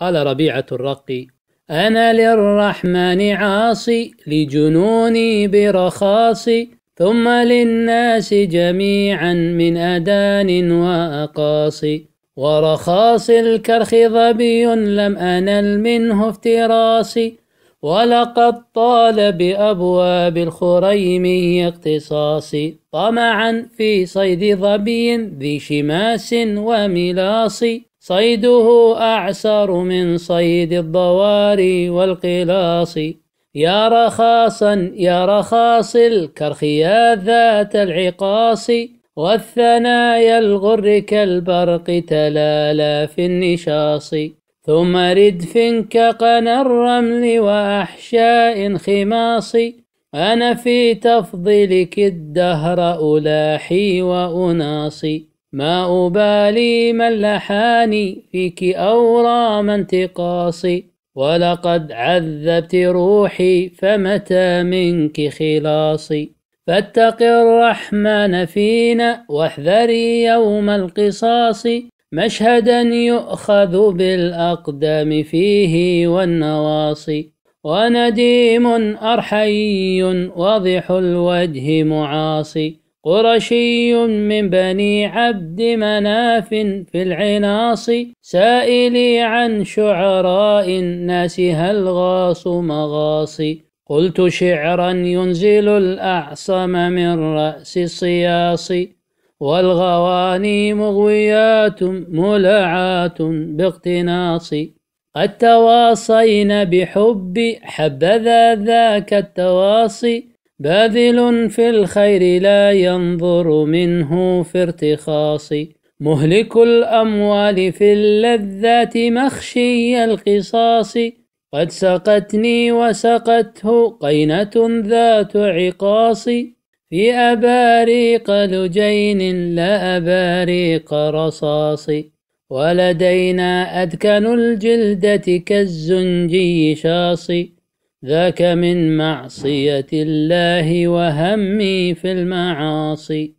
قال ربيعة الرقي أنا للرحمن عاصي لجنوني برخاصي ثم للناس جميعا من أدان وأقاصي ورخاص الكرخ ظبي لم أنل منه افتراسي ولقد طال بأبواب الخريم اقتصاصي طمعا في صيد ظبي ذي شماس وملاص صيده أعسر من صيد الضواري والقلاص يا رخاصا يا رخاص الكرخ يا ذات العقاص والثنايا الغر كالبرق تلالا في النشاص ثم ردف كقنا الرمل وأحشاء خماص أنا في تفضيلك الدهر ألاحي وأناصي ما أبالي من لحاني فيك أو رام انتقاصي ولقد عذبت روحي فمتى منك خلاصي فاتق الرحمن فينا واحذري يوم القصاص مشهدا يؤخذ بالأقدام فيه والنواصي ونديم أرحي واضح الوجه معاصي قرشي من بني عبد مناف في العناص سائلي عن شعراء الناس هل غاص مغاصي قلت شعرا ينزل الأعصم من رأس الصياص والغواني مغويات ملعاة باقتناص قد تواصينا بحب حبذا ذاك التواصي باذل في الخير لا ينظر منه في ارتخاص مهلك الأموال في اللذات مخشي القصاص قد سقتني وسقته قينة ذات عقاص في أباريق لجين لا أباريق رصاص ولدينا أدكن الجلدة كالزنجي شاصي ذاك من معصية الله وهمي في المعاصي